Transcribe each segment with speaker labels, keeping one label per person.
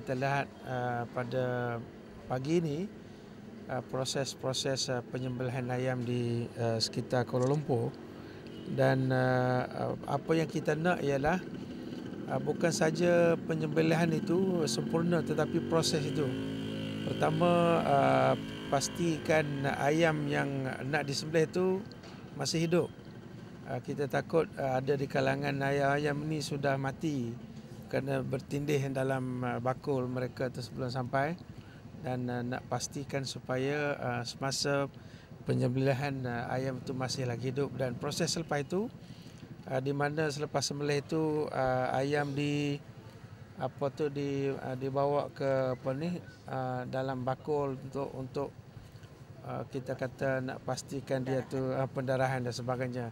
Speaker 1: kita lihat uh, pada pagi ini uh, proses-proses uh, uh, penyembelihan ayam di uh, sekitar Kuala Lumpur dan uh, uh, apa yang kita nak ialah uh, bukan saja penyembelihan itu sempurna tetapi proses itu pertama uh, pastikan ayam yang nak disembelih itu masih hidup uh, kita takut uh, ada di kalangan ayam-ayam ini sudah mati kena bertindih dalam uh, bakul mereka tu sebelum sampai dan uh, nak pastikan supaya uh, semasa penyembelihan ayam itu masih lagi hidup dan proses selepas itu di mana selepas sembelih itu ayam di apa tu di dibawa ke apa ni dalam bakul untuk untuk kita kata nak pastikan dia tu pendarahan dan sebagainya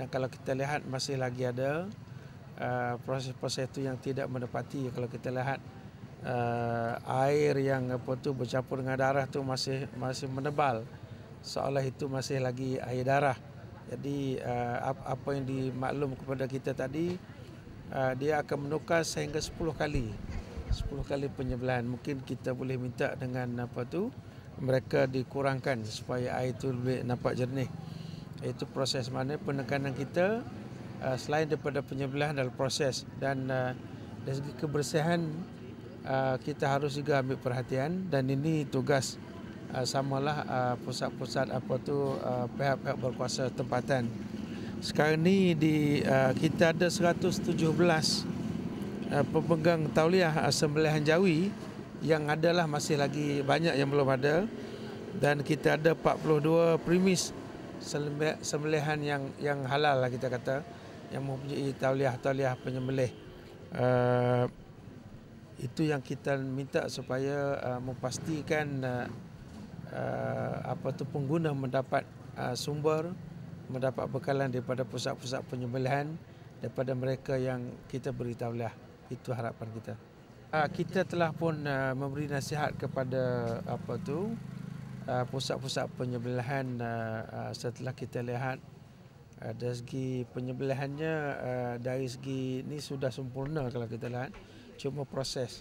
Speaker 1: dan kalau kita lihat masih lagi ada Uh, proses-proses uh, itu yang tidak menepati. kalau kita lihat uh, air yang apa tu bercampur dengan darah tu masih masih menebal seolah itu masih lagi air darah jadi uh, apa yang dimaklum kepada kita tadi uh, dia akan menukar sehingga 10 kali 10 kali penyebelahan mungkin kita boleh minta dengan apa tu mereka dikurangkan supaya air itu lebih nampak jernih itu proses mana penekanan kita Uh, selain daripada penyembelihan dalam proses dan uh, dari segi kebersihan uh, kita harus juga ambil perhatian dan ini tugas uh, samalah pusat-pusat apa tu uh, pihak-pihak berkuasa tempatan. Sekarang ni di kita ada 117 pemegang tauliah sembelihan jawi yang adalah masih lagi banyak yang belum ada dan kita ada 42 primis sembelihan yang yang halal lah kita kata yang mempunyai tauliah-tauliah penyembelih uh, itu yang kita minta supaya uh, memastikan uh, uh, apa tu pengguna mendapat uh, sumber mendapat bekalan daripada pusat-pusat penyembelihan daripada mereka yang kita beri tauliah itu harapan kita uh, kita telah pun uh, memberi nasihat kepada apa tu uh, pusat-pusat penyembelihan uh, uh, setelah kita lihat uh, dari segi penyembelihannya uh, eh, dari segi ni sudah sempurna kalau kita lihat cuma proses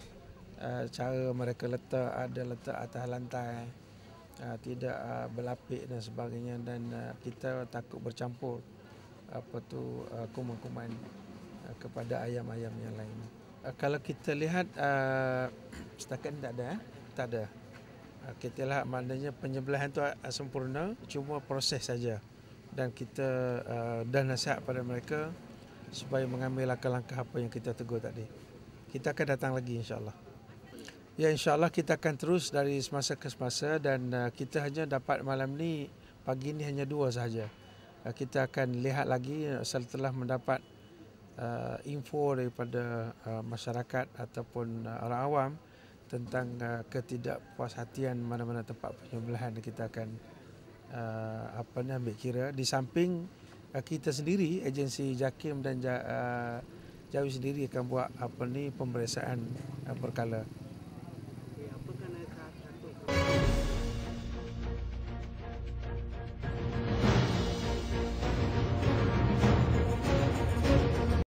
Speaker 1: uh, cara mereka letak ada letak atas lantai uh, tidak uh, berlapik dan sebagainya dan uh, kita takut bercampur apa tu uh, kuman-kuman uh, kepada ayam-ayam yang lain uh, kalau kita lihat uh, setakat ni tak ada eh? tak ada kita lihat maknanya penyebelahan tu sempurna cuma proses saja dan kita uh, dan nasihat pada mereka supaya mengambil langkah-langkah apa yang kita tegur tadi. Kita akan datang lagi insya-Allah. Ya insya-Allah kita akan terus dari semasa ke semasa dan uh, kita hanya dapat malam ni pagi ni hanya dua sahaja. Uh, kita akan lihat lagi uh, setelah mendapat uh, info daripada uh, masyarakat ataupun uh, orang awam tentang uh, ketidakpuas hatian mana-mana tempat penyembelihan kita akan uh, apa ni ambil kira di samping uh, kita sendiri agensi Jakim dan uh, Jawi sendiri akan buat apa ni pemeriksaan uh, berkala.